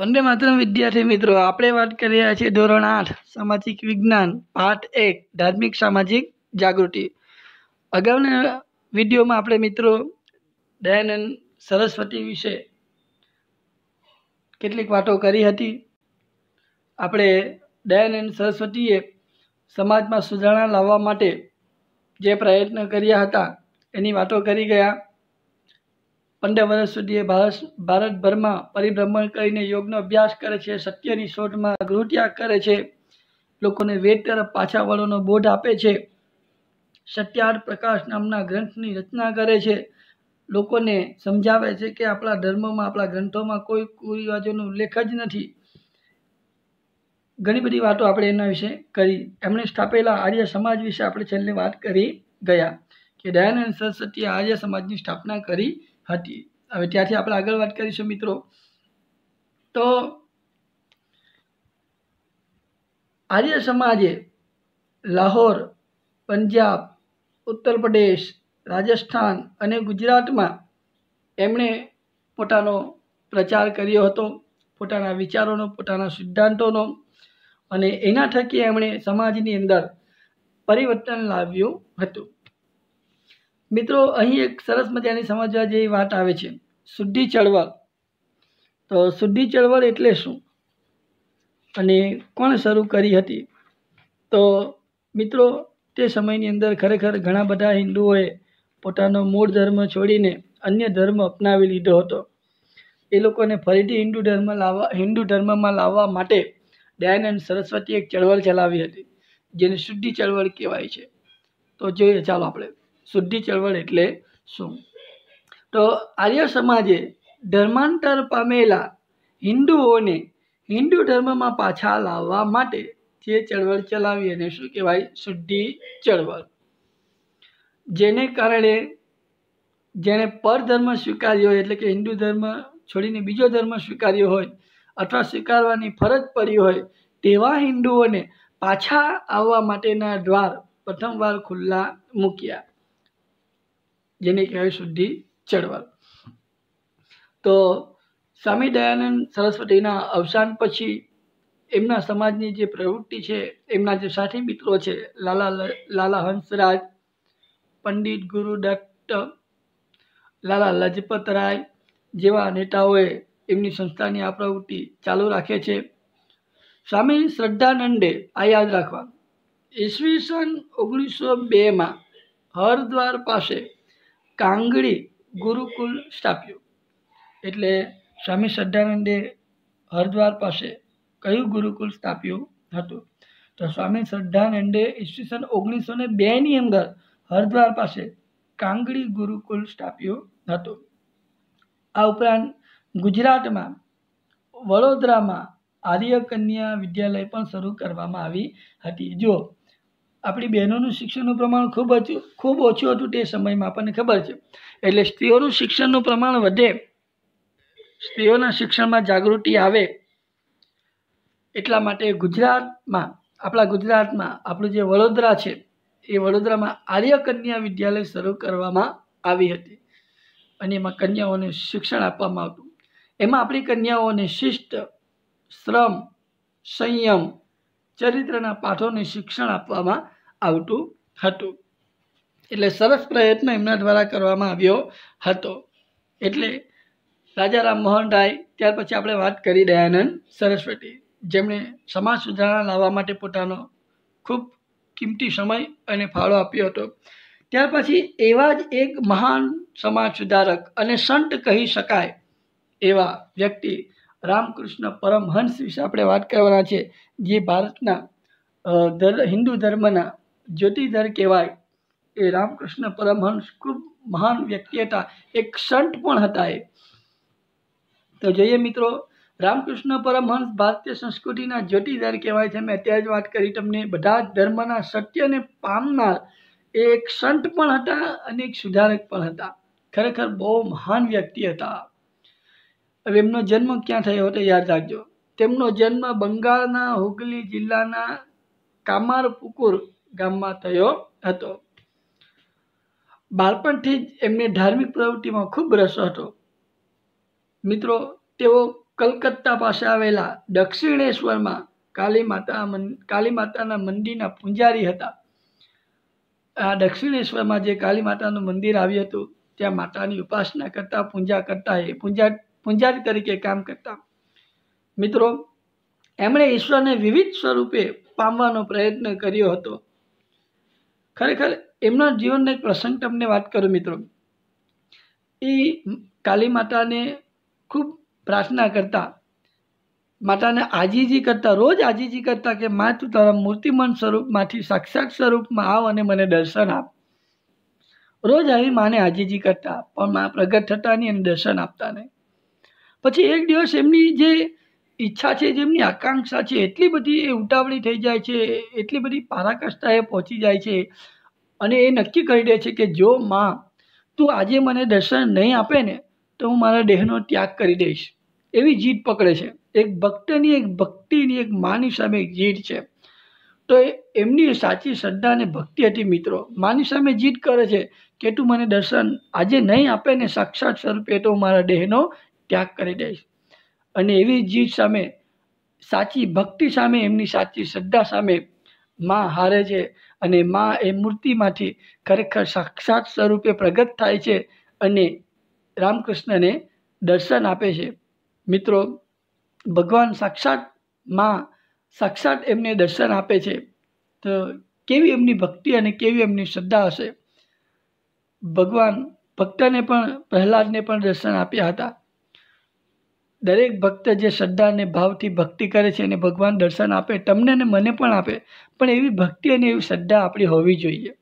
વંદે માતરમ વિદ્યાર્થી મિત્રો આપણે વાત કરી રહ્યા છીએ ધોરણ આઠ સામાજિક વિજ્ઞાન પાઠ એક ધાર્મિક સામાજિક જાગૃતિ અગાઉના વિડીયોમાં આપણે મિત્રો દયાનંદ સરસ્વતી વિશે કેટલીક વાતો કરી હતી આપણે દયાનંદ સરસ્વતીએ સમાજમાં સુધારણા લાવવા માટે જે પ્રયત્ન કર્યા હતા એની વાતો કરી ગયા પંદર વર્ષ સુધી એ ભારત ભારતભરમાં પરિભ્રમણ કરીને યોગનો અભ્યાસ કરે છે સત્યની શોધમાં ગૃહત્યાગ કરે છે લોકોને વેદ તરફ પાછા વળવાનો બોધ આપે છે સત્યાર્થ પ્રકાશ નામના ગ્રંથની રચના કરે છે લોકોને સમજાવે છે કે આપણા ધર્મમાં આપણા ગ્રંથોમાં કોઈ કુરિવાજોનો ઉલ્લેખ જ નથી ઘણી બધી વાતો આપણે એના વિશે કરી એમણે સ્થાપેલા આર્ય સમાજ વિશે આપણે છેલ્લે વાત કરી ગયા કે દયાનંદ સરસ્વતીએ આર્ય સમાજની સ્થાપના કરી હતી હવે ત્યાંથી આપણે આગળ વાત કરીશું મિત્રો તો આર્ય સમાજે લાહોર પંજાબ ઉત્તર પ્રદેશ રાજસ્થાન અને ગુજરાતમાં એમણે પોતાનો પ્રચાર કર્યો હતો પોતાના વિચારોનો પોતાના સિદ્ધાંતોનો અને એના થકી એમણે સમાજની અંદર પરિવર્તન લાવ્યું હતું મિત્રો અહીં એક સરસ મજાની સમજવા જેવી વાત આવે છે શુદ્ધિ ચળવળ તો શુદ્ધિ ચળવળ એટલે શું અને કોણ શરૂ કરી હતી તો મિત્રો તે સમયની અંદર ખરેખર ઘણા બધા હિન્દુઓએ પોતાનો મૂળ ધર્મ છોડીને અન્ય ધર્મ અપનાવી લીધો હતો એ લોકોને ફરીથી હિન્દુ ધર્મ લાવવા હિન્દુ ધર્મમાં લાવવા માટે દયાનંદ સરસ્વતી એક ચળવળ ચલાવી હતી જેને શુદ્ધિ ચળવળ કહેવાય છે તો જોઈએ ચાલો આપણે શુદ્ધિ ચળવળ એટલે શું તો આર્ય સમાજે ધર્માંતર પામેલા હિન્દુઓને હિન્દુ ધર્મમાં પાછા લાવવા માટે જે ચળવળ ચલાવી એને શું કહેવાય શુદ્ધિ ચળવળ જેને કારણે જેણે પરધર્મ સ્વીકાર્યો હોય એટલે કે હિન્દુ ધર્મ છોડીને બીજો ધર્મ સ્વીકાર્યો હોય અથવા સ્વીકારવાની ફરજ પડી હોય તેવા હિન્દુઓને પાછા આવવા માટેના દ્વાર પ્રથમવાર ખુલ્લા મૂક્યા જેને કહેવાય શુદ્ધિ ચળવળ તો સ્વામી દયાનંદ સરસ્વતીના અવસાન પછી એમના સમાજની જે પ્રવૃત્તિ છે એમના જે સાથી મિત્રો છે લાલા લાલા હંસરાજ પંડિત ગુરુ ડક્ટ લાલા લજપત રાય જેવા નેતાઓએ એમની સંસ્થાની આ પ્રવૃત્તિ ચાલુ રાખે છે સ્વામી શ્રદ્ધાનંદે આ યાદ રાખવા ઈસવીસન ઓગણીસો બેમાં હરદ્વાર પાસે કાંગડી ગુરુકુલ સ્થાપ્યું એટલે સ્વામી શ્રદ્ધાનંદે હરદ્વાર પાસે કયું ગુરુકુલ સ્થાપ્યું હતું તો સ્વામી શ્રદ્ધાનંદે ઈસવીસન ઓગણીસો ને બેની અંદર હરદ્વાર પાસે કાંગડી ગુરુકુલ સ્થાપ્યું હતું આ ઉપરાંત ગુજરાતમાં વડોદરામાં આર્યકન્યા વિદ્યાલય પણ શરૂ કરવામાં આવી હતી જો આપણી બહેનોનું શિક્ષણનું પ્રમાણ ખૂબ હતું ખૂબ ઓછું હતું તે સમયમાં આપણને ખબર છે એટલે સ્ત્રીઓનું શિક્ષણનું પ્રમાણ વધે સ્ત્રીઓના શિક્ષણમાં જાગૃતિ આવે એટલા માટે ગુજરાતમાં આપણા ગુજરાતમાં આપણું જે વડોદરા છે એ વડોદરામાં આર્ય કન્યા વિદ્યાલય શરૂ કરવામાં આવી હતી અને એમાં કન્યાઓને શિક્ષણ આપવામાં આવતું એમાં આપણી કન્યાઓને શિસ્ત શ્રમ સંયમ ચરિત્રના પાઠોને શિક્ષણ આપવામાં આવતું હતું એટલે સરસ પ્રયત્ન એમના દ્વારા કરવામાં આવ્યો હતો એટલે રાજા રામમોહન રાય ત્યાર પછી આપણે વાત કરી દયાનંદ સરસ્વતી જેમણે સમાજ સુધારણા લાવવા માટે પોતાનો ખૂબ કિંમતી સમય અને ફાળો આપ્યો હતો ત્યાર પછી એવા જ એક મહાન સમાજ સુધારક અને સંત કહી શકાય એવા વ્યક્તિ રામકૃષ્ણ પરમહંસ વિશે આપણે વાત કરવાના છે જે ભારતના હિન્દુ ધર્મના જ્યોતિધર કહેવાય એ રામકૃષ્ણ પરમહંસ ખૂબ મહાન વ્યક્તિ હતા એક સંત પણ હતા એ તો જોઈએ મિત્રો રામકૃષ્ણ પરમહંસ ભારતીય સંસ્કૃતિના જ્યોતિધર કહેવાય છે મેં અત્યારે જ વાત કરી તમને બધા જ ધર્મના સત્યને પામનાર એ એક સંત પણ હતા અને એક સુધારક પણ હતા ખરેખર બહુ મહાન વ્યક્તિ હતા હવે એમનો જન્મ ક્યાં થયો હતો યાદ રાખજો તેમનો જન્મ બંગાળના હુગલી જિલ્લાના કામાર પુકુર ગામમાં થયો હતો બાળપણથી જ એમને ધાર્મિક પ્રવૃત્તિમાં ખૂબ રસ હતો મિત્રો તેઓ કલકત્તા પાસે આવેલા દક્ષિણેશ્વરમાં કાલી માતા કાલી માતાના મંદિરના પૂંજારી હતા આ દક્ષિણેશ્વરમાં જે કાલી માતાનું મંદિર આવ્યું હતું ત્યાં માતાની ઉપાસના કરતા પૂંજા કરતા એ પૂજા પૂંજારી તરીકે કામ કરતા મિત્રો એમણે ઈશ્વરને વિવિધ સ્વરૂપે પામવાનો પ્રયત્ન કર્યો હતો ખરેખર એમના જીવનનો એક પ્રસંગ તમને વાત કરું મિત્રો એ કાલી માતાને ખૂબ પ્રાર્થના કરતા માતાને આજીજી કરતા રોજ આજીજી કરતા કે મા તું તારા મૂર્તિમન સ્વરૂપમાંથી સાક્ષાત સ્વરૂપમાં આવ અને મને દર્શન આપ રોજ આવી માને આજીજી કરતા પણ મા પ્રગટ થતા નહીં અને દર્શન આપતા નહીં પછી એક દિવસ એમની જે ઈચ્છા છે જેમની આકાંક્ષા છે એટલી બધી એ ઉતાવળી થઈ જાય છે એટલી બધી પારાકાષ્ઠાએ પહોંચી જાય છે અને એ નક્કી કરી દે છે કે જો માં તું આજે મને દર્શન નહીં આપે ને તો હું મારા દેહનો ત્યાગ કરી દઈશ એવી જીદ પકડે છે એક ભક્તની એક ભક્તિની એક માની સામે એક જીદ છે તો એમની સાચી શ્રદ્ધા અને ભક્તિ હતી મિત્રો માની સામે જીદ કરે છે કે તું મને દર્શન આજે નહીં આપે ને સાક્ષાત સ્વરૂપે તો હું મારા દેહનો ત્યાગ કરી દઈશ અને એવી જીત સામે સાચી ભક્તિ સામે એમની સાચી શ્રદ્ધા સામે મા હારે છે અને મા એ મૂર્તિમાંથી ખરેખર સાક્ષાત સ્વરૂપે પ્રગટ થાય છે અને રામકૃષ્ણને દર્શન આપે છે મિત્રો ભગવાન સાક્ષાત માં સાક્ષાત એમને દર્શન આપે છે તો કેવી એમની ભક્તિ અને કેવી એમની શ્રદ્ધા હશે ભગવાન ભક્તને પણ પ્રહલાદને પણ દર્શન આપ્યા હતા દરેક ભક્ત જે શ્રદ્ધા અને ભાવથી ભક્તિ કરે છે અને ભગવાન દર્શન આપે તમને અને મને પણ આપે પણ એવી ભક્તિ અને એવી શ્રદ્ધા આપણી હોવી જોઈએ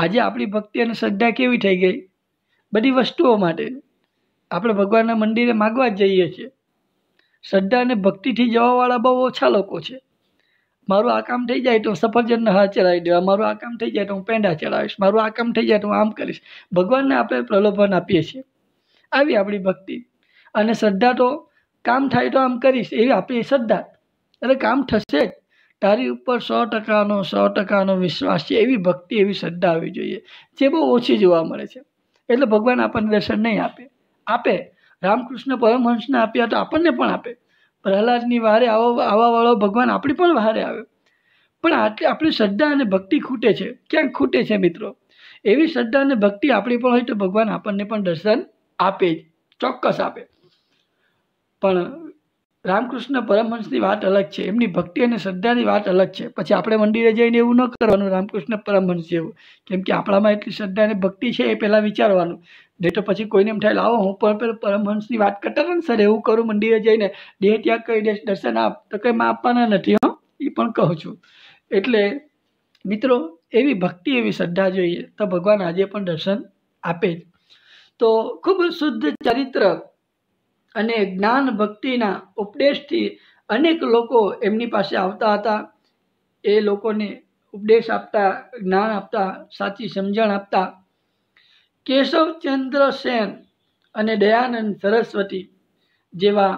આજે આપણી ભક્તિ અને શ્રદ્ધા કેવી થઈ ગઈ બધી વસ્તુઓ માટે આપણે ભગવાનના મંદિરે માગવા જ જઈએ છીએ શ્રદ્ધા અને ભક્તિથી જવાવાળા બહુ ઓછા લોકો છે મારું આ કામ થઈ જાય તો સફરજનને હાથ ચડાવી દેવા મારું આ કામ થઈ જાય તો હું પેંડા ચડાવીશ મારું આ કામ થઈ જાય તો હું આમ કરીશ ભગવાનને આપણે પ્રલોભન આપીએ છીએ આવી આપણી ભક્તિ અને શ્રદ્ધા તો કામ થાય તો આમ કરીશ એવી આપણી શ્રદ્ધા અરે કામ થશે જ તારી ઉપર સો ટકાનો સો ટકાનો વિશ્વાસ છે એવી ભક્તિ એવી શ્રદ્ધા આવવી જોઈએ જે બહુ ઓછી જોવા મળે છે એટલે ભગવાન આપણને દર્શન નહીં આપે આપે રામકૃષ્ણ પરમહંસને આપ્યા તો આપણને પણ આપે પ્રહલાદની વારે આવો આવાવાળો ભગવાન આપણી પણ વારે આવે પણ આટલી આપણી શ્રદ્ધા અને ભક્તિ ખૂટે છે ક્યાંક ખૂટે છે મિત્રો એવી શ્રદ્ધા અને ભક્તિ આપણી પણ હોય તો ભગવાન આપણને પણ દર્શન આપે જ ચોક્કસ આપે પણ રામકૃષ્ણ પરમહંસની વાત અલગ છે એમની ભક્તિ અને શ્રદ્ધાની વાત અલગ છે પછી આપણે મંદિરે જઈને એવું ન કરવાનું રામકૃષ્ણ પરમહંસ જેવું કેમ કે આપણામાં એટલી શ્રદ્ધા અને ભક્તિ છે એ પહેલાં વિચારવાનું નહીં તો પછી કોઈને એમ થાય લાવો હું પણ પરમહંસની વાત કરતા ને સર એવું કરું મંદિરે જઈને દેહ ત્યાગ કરી દઈશ દર્શન આપ તો કંઈ માં આપવાના નથી હં એ પણ કહું છું એટલે મિત્રો એવી ભક્તિ એવી શ્રદ્ધા જોઈએ તો ભગવાન આજે પણ દર્શન આપે જ તો ખૂબ શુદ્ધ ચરિત્ર અને જ્ઞાન ભક્તિના ઉપદેશથી અનેક લોકો એમની પાસે આવતા હતા એ લોકોને ઉપદેશ આપતા જ્ઞાન આપતા સાચી સમજણ આપતા કેશવચંદ્ર સેન અને દયાનંદ સરસ્વતી જેવા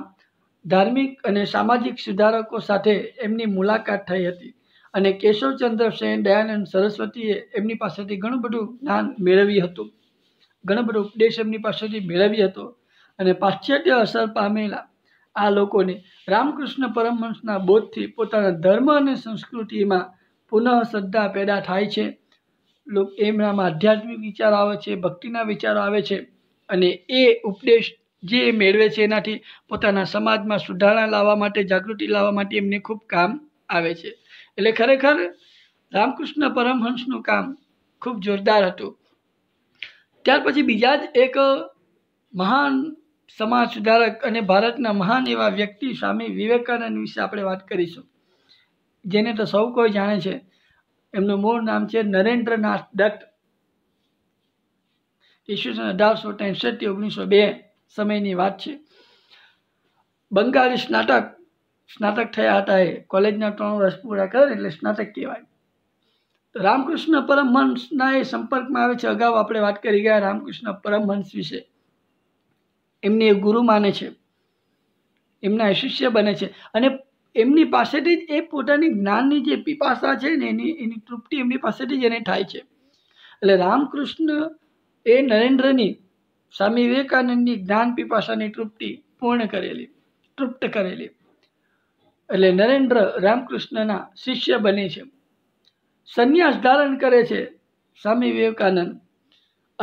ધાર્મિક અને સામાજિક સુધારકો સાથે એમની મુલાકાત થઈ હતી અને કેશવચંદ્ર સેન દયાનંદ સરસ્વતીએ એમની પાસેથી ઘણું બધું જ્ઞાન મેળવ્યું હતું ઘણો બધો ઉપદેશ એમની પાસેથી મેળવ્યો હતો અને પાશ્ચાત્ય અસર પામેલા આ લોકોને રામકૃષ્ણ પરમહંસના બોધથી પોતાના ધર્મ અને સંસ્કૃતિમાં પુનઃ શ્રદ્ધા પેદા થાય છે એમનામાં આધ્યાત્મિક વિચાર આવે છે ભક્તિના વિચાર આવે છે અને એ ઉપદેશ જે મેળવે છે એનાથી પોતાના સમાજમાં સુધારણા લાવવા માટે જાગૃતિ લાવવા માટે એમને ખૂબ કામ આવે છે એટલે ખરેખર રામકૃષ્ણ પરમહંસનું કામ ખૂબ જોરદાર હતું ત્યાર પછી બીજા જ એક મહાન સમાજ સુધારક અને ભારતના મહાન એવા વ્યક્તિ સ્વામી વિવેકાનંદ વિશે આપણે વાત કરીશું જેને તો સૌ કોઈ જાણે છે એમનું મૂળ નામ છે નરેન્દ્રનાથ દત્ત ઈસવીસન અઢારસો ત્રેસઠથી ઓગણીસો બે સમયની વાત છે બંગાળી સ્નાતક સ્નાતક થયા હતા એ કોલેજના ત્રણ વર્ષ પૂરા કરે એટલે સ્નાતક કહેવાય રામકૃષ્ણ પરમહંસના એ સંપર્કમાં આવે છે અગાઉ આપણે વાત કરી ગયા રામકૃષ્ણ પરમહંસ વિશે એમને એ ગુરુ માને છે એમના શિષ્ય બને છે અને એમની પાસેથી જ એ પોતાની જ્ઞાનની જે પીપાસા છે ને એની એની તૃપ્તિ એમની પાસેથી જ એને થાય છે એટલે રામકૃષ્ણ એ નરેન્દ્રની સ્વામી વિવેકાનંદની જ્ઞાન પીપાસાની તૃપ્તિ પૂર્ણ કરેલી તૃપ્ત કરેલી એટલે નરેન્દ્ર રામકૃષ્ણના શિષ્ય બને છે સંન્યાસ ધારણ કરે છે સ્વામી વિવેકાનંદ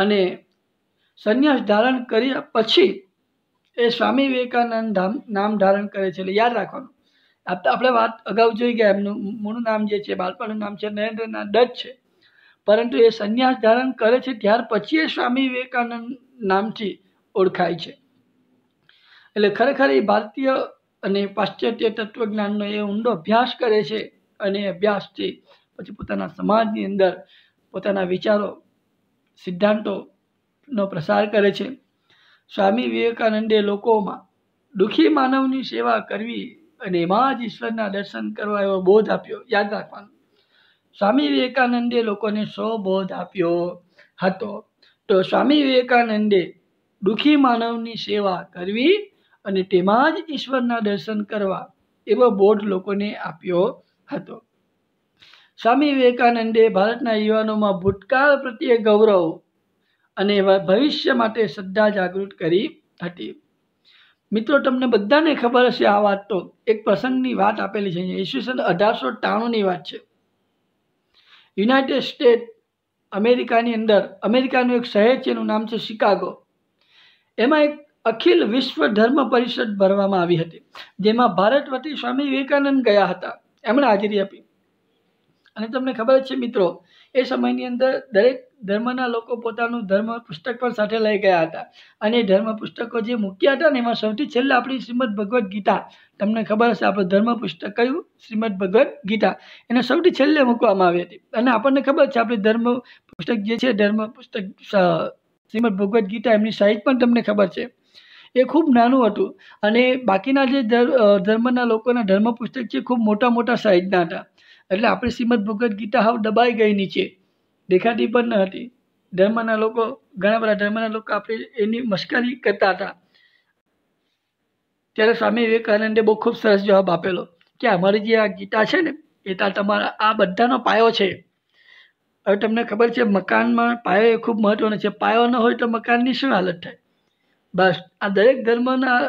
અને સંન્યાસ ધારણ કર્યા પછી એ સ્વામી વિવેકાનંદ ધામ નામ ધારણ કરે છે એટલે યાદ રાખવાનું આપણે વાત અગાઉ જોઈ ગયા એમનું મૂળનું નામ જે છે બાળપણનું નામ છે નરેન્દ્રના દત્ત છે પરંતુ એ સંન્યાસ ધારણ કરે છે ત્યાર પછી એ સ્વામી વિવેકાનંદ નામથી ઓળખાય છે એટલે ખરેખર એ ભારતીય અને પાશ્ચાત્ય તત્વજ્ઞાનનો એ ઊંડો અભ્યાસ કરે છે અને અભ્યાસથી પછી પોતાના સમાજની અંદર પોતાના વિચારો સિદ્ધાંતોનો પ્રસાર કરે છે સ્વામી વિવેકાનંદે લોકોમાં દુઃખી માનવની સેવા કરવી અને એમાં જ ઈશ્વરના દર્શન કરવા એવો બોધ આપ્યો યાદ રાખવાનું સ્વામી વિવેકાનંદે લોકોને સો બોધ આપ્યો હતો તો સ્વામી વિવેકાનંદે દુઃખી માનવની સેવા કરવી અને તેમાં જ ઈશ્વરના દર્શન કરવા એવો બોધ લોકોને આપ્યો હતો સ્વામી વિવેકાનંદે ભારતના યુવાનોમાં ભૂતકાળ પ્રત્યે ગૌરવ અને એવા ભવિષ્ય માટે શ્રદ્ધા જાગૃત કરી હતી મિત્રો તમને બધાને ખબર હશે આ વાત તો એક પ્રસંગની વાત આપેલી છે ઈસવીસન અઢારસો ત્રાણુંની વાત છે યુનાઇટેડ સ્ટેટ અમેરિકાની અંદર અમેરિકાનું એક શહેર છે એનું નામ છે શિકાગો એમાં એક અખિલ વિશ્વ ધર્મ પરિષદ ભરવામાં આવી હતી જેમાં ભારત વતી સ્વામી વિવેકાનંદ ગયા હતા એમણે હાજરી આપી અને તમને ખબર જ છે મિત્રો એ સમયની અંદર દરેક ધર્મના લોકો પોતાનું ધર્મ પુસ્તક પણ સાથે લઈ ગયા હતા અને ધર્મ પુસ્તકો જે મૂક્યા હતા ને એમાં સૌથી છેલ્લા આપણી શ્રીમદ ભગવદ્ ગીતા તમને ખબર હશે આપણે ધર્મ પુસ્તક કયું શ્રીમદ ભગવદ્ ગીતા એને સૌથી છેલ્લે મૂકવામાં આવી હતી અને આપણને ખબર છે આપણે ધર્મ પુસ્તક જે છે ધર્મ પુસ્તક શ્રીમદ ભગવદ્ ગીતા એમની સાહિત્ય પણ તમને ખબર છે એ ખૂબ નાનું હતું અને બાકીના જે ધર્મના લોકોના ધર્મ પુસ્તક છે ખૂબ મોટા મોટા સાઇઝના હતા એટલે આપણે શ્રીમદ ભગવદ્ ગીતા હાવ દબાઈ ગઈ નીચે દેખાતી પણ ન હતી ધર્મના લોકો ઘણા બધા ધર્મના લોકો આપણે એની મશ્કરી કરતા હતા ત્યારે સ્વામી વિવેકાનંદે બહુ ખૂબ સરસ જવાબ આપેલો કે અમારી જે આ ગીતા છે ને એ તા તમારા આ બધાનો પાયો છે હવે તમને ખબર છે મકાનમાં પાયો એ ખૂબ મહત્વનો છે પાયો ન હોય તો મકાનની શું હાલત થાય બસ આ દરેક ધર્મના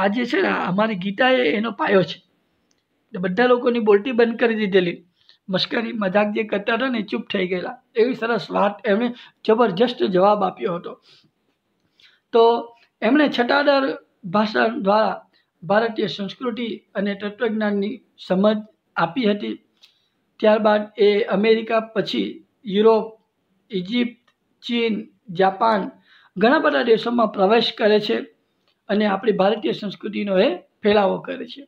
આ જે છે ને અમારી ગીતા એ એનો પાયો છે બધા લોકોની બોલટી બંધ કરી દીધેલી મશ્કરી મજાક જે કરતા હતા ને ચૂપ થઈ ગયેલા એવી સરસ વાત એમણે જબરજસ્ત જવાબ આપ્યો હતો તો એમણે છટાદાર ભાષણ દ્વારા ભારતીય સંસ્કૃતિ અને તત્વજ્ઞાનની સમજ આપી હતી ત્યારબાદ એ અમેરિકા પછી યુરોપ ઇજિપ્ત ચીન જાપાન ઘણા બધા દેશોમાં પ્રવેશ કરે છે અને આપણી ભારતીય સંસ્કૃતિનો એ ફેલાવો કરે છે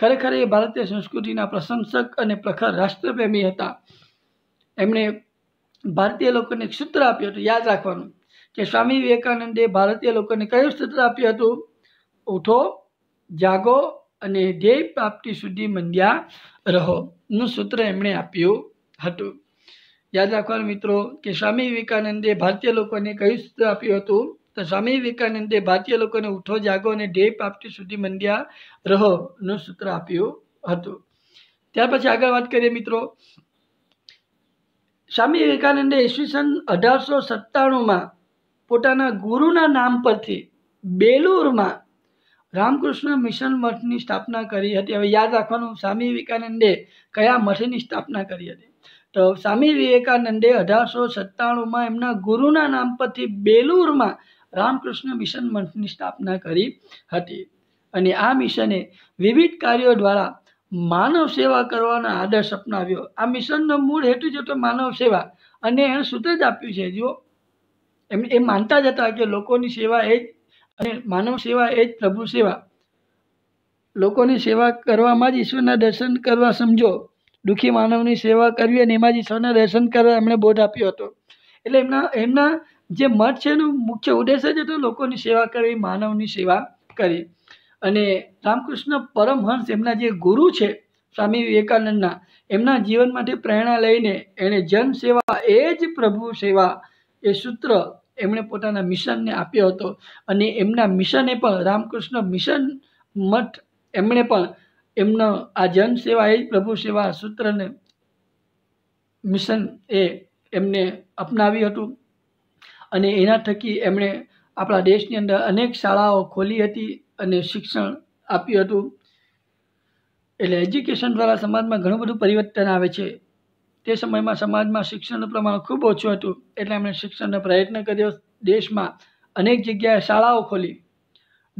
ખરેખર એ ભારતીય સંસ્કૃતિના પ્રશંસક અને પ્રખર રાષ્ટ્રપ્રેમી હતા એમણે ભારતીય લોકોને એક સૂત્ર આપ્યું હતું યાદ રાખવાનું કે સ્વામી વિવેકાનંદે ભારતીય લોકોને કયું સૂત્ર આપ્યું હતું ઉઠો જાગો અને ધ્યેય પ્રાપ્તિ સુધી મંડ્યા રહો નું સૂત્ર એમણે આપ્યું હતું યાદ રાખવાનું મિત્રો કે સ્વામી વિવેકાનંદે ભારતીય લોકોને કયું સૂત્ર આપ્યું હતું તો સ્વામી વિવેકાનંદે ભારતીય લોકોને ઉઠો જાગો અને ધ્યેય પ્રાપ્તિ સુધી મંડ્યા રહોનું સૂત્ર આપ્યું હતું ત્યાર પછી આગળ વાત કરીએ મિત્રો સ્વામી વિવેકાનંદે ઈસવીસન અઢારસો સત્તાણુંમાં પોતાના ગુરુના નામ પરથી બેલુરમાં રામકૃષ્ણ મિશન મઠની સ્થાપના કરી હતી હવે યાદ રાખવાનું સ્વામી વિવેકાનંદે કયા મઠની સ્થાપના કરી હતી તો સ્વામી વિવેકાનંદે અઢારસો સત્તાણુંમાં એમના ગુરુના નામ પરથી બેલુરમાં રામકૃષ્ણ મિશન મંથની સ્થાપના કરી હતી અને આ મિશને વિવિધ કાર્યો દ્વારા માનવ સેવા કરવાનો આદર્શ અપનાવ્યો આ મિશનનો મૂળ હેતુ જ હતો માનવ સેવા અને એણે સૂત્ર જ આપ્યું છે જો એમ એ માનતા જ હતા કે લોકોની સેવા એ જ અને માનવ સેવા એ જ પ્રભુ સેવા લોકોની સેવા કરવામાં જ ઈશ્વરના દર્શન કરવા સમજો દુઃખી માનવની સેવા કરવી અને એમાં જ ઈશ્વરના દર્શન કરવા એમણે બોધ આપ્યો હતો એટલે એમના એમના જે મઠ છે એનો મુખ્ય ઉદ્દેશ્ય જ હતો લોકોની સેવા કરવી માનવની સેવા કરી અને રામકૃષ્ણ પરમહંસ એમના જે ગુરુ છે સ્વામી વિવેકાનંદના એમના જીવનમાંથી પ્રેરણા લઈને એણે જનસેવા એ જ પ્રભુ સેવા એ સૂત્ર એમણે પોતાના મિશનને આપ્યો હતો અને એમના મિશને પણ રામકૃષ્ણ મિશન મઠ એમણે પણ એમનો આ જનસેવા એ જ પ્રભુ સેવા સૂત્રને મિશન એ એમને અપનાવ્યું હતું અને એના થકી એમણે આપણા દેશની અંદર અનેક શાળાઓ ખોલી હતી અને શિક્ષણ આપ્યું હતું એટલે એજ્યુકેશન દ્વારા સમાજમાં ઘણું બધું પરિવર્તન આવે છે તે સમયમાં સમાજમાં શિક્ષણનું પ્રમાણ ખૂબ ઓછું હતું એટલે એમણે શિક્ષણનો પ્રયત્ન કર્યો દેશમાં અનેક જગ્યાએ શાળાઓ ખોલી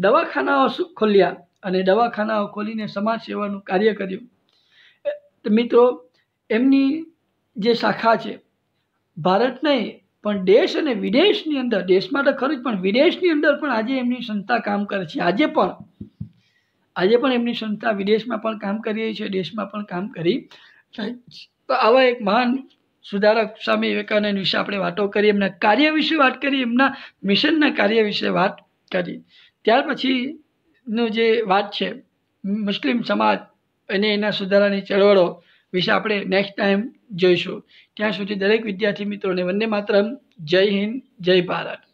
દવાખાનાઓ ખોલ્યા અને દવાખાનાઓ ખોલીને સમાજ સેવાનું કાર્ય કર્યું મિત્રો એમની જે શાખા છે ભારત નહીં પણ દેશ અને વિદેશની અંદર દેશમાં તો ખરું જ પણ વિદેશની અંદર પણ આજે એમની સંસ્થા કામ કરે છે આજે પણ આજે પણ એમની સંસ્થા વિદેશમાં પણ કામ કરી રહી છે દેશમાં પણ કામ કરી તો આવા એક મહાન સુધારક સ્વામી વિવેકાનંદ વિશે આપણે વાતો કરી એમના કાર્ય વિશે વાત કરી એમના મિશનના કાર્ય વિશે વાત કરી ત્યાર પછીનો જે વાત છે મુસ્લિમ સમાજ અને એના સુધારાની ચળવળો વિશે આપણે નેક્સ્ટ ટાઈમ જોઈશું ત્યાં સુધી દરેક વિદ્યાર્થી મિત્રોને વંદે માત્રમ જય હિન્દ જય ભારત